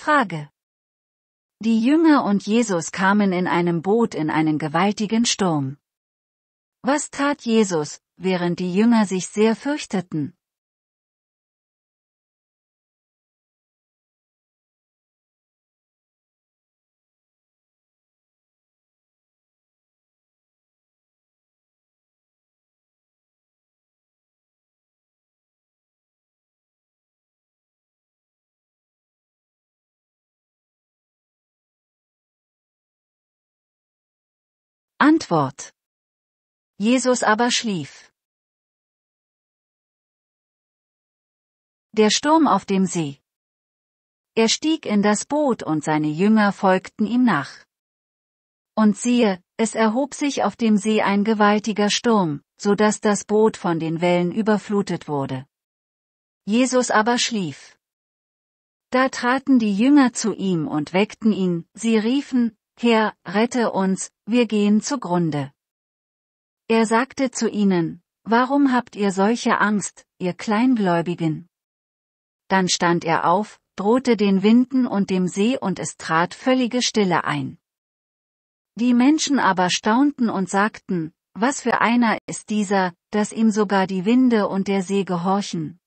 Frage. Die Jünger und Jesus kamen in einem Boot in einen gewaltigen Sturm. Was tat Jesus, während die Jünger sich sehr fürchteten? Antwort. Jesus aber schlief. Der Sturm auf dem See. Er stieg in das Boot und seine Jünger folgten ihm nach. Und siehe, es erhob sich auf dem See ein gewaltiger Sturm, so dass das Boot von den Wellen überflutet wurde. Jesus aber schlief. Da traten die Jünger zu ihm und weckten ihn, sie riefen, Herr, rette uns, wir gehen zugrunde. Er sagte zu ihnen, Warum habt ihr solche Angst, ihr Kleingläubigen? Dann stand er auf, drohte den Winden und dem See und es trat völlige Stille ein. Die Menschen aber staunten und sagten, was für einer ist dieser, dass ihm sogar die Winde und der See gehorchen.